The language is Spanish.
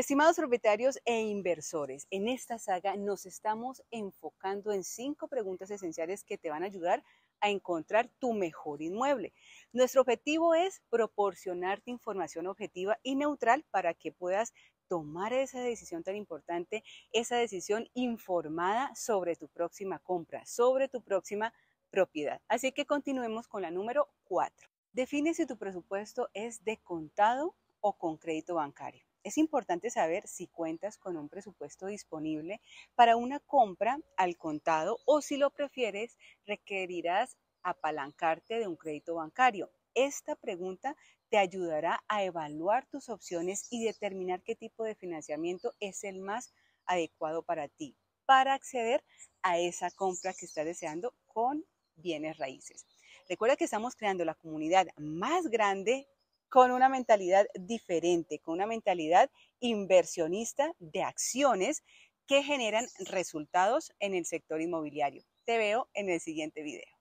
Estimados propietarios e inversores, en esta saga nos estamos enfocando en cinco preguntas esenciales que te van a ayudar a encontrar tu mejor inmueble. Nuestro objetivo es proporcionarte información objetiva y neutral para que puedas tomar esa decisión tan importante, esa decisión informada sobre tu próxima compra, sobre tu próxima propiedad. Así que continuemos con la número cuatro. Define si tu presupuesto es de contado o con crédito bancario. Es importante saber si cuentas con un presupuesto disponible para una compra al contado o si lo prefieres requerirás apalancarte de un crédito bancario. Esta pregunta te ayudará a evaluar tus opciones y determinar qué tipo de financiamiento es el más adecuado para ti, para acceder a esa compra que estás deseando con bienes raíces. Recuerda que estamos creando la comunidad más grande con una mentalidad diferente, con una mentalidad inversionista de acciones que generan resultados en el sector inmobiliario. Te veo en el siguiente video.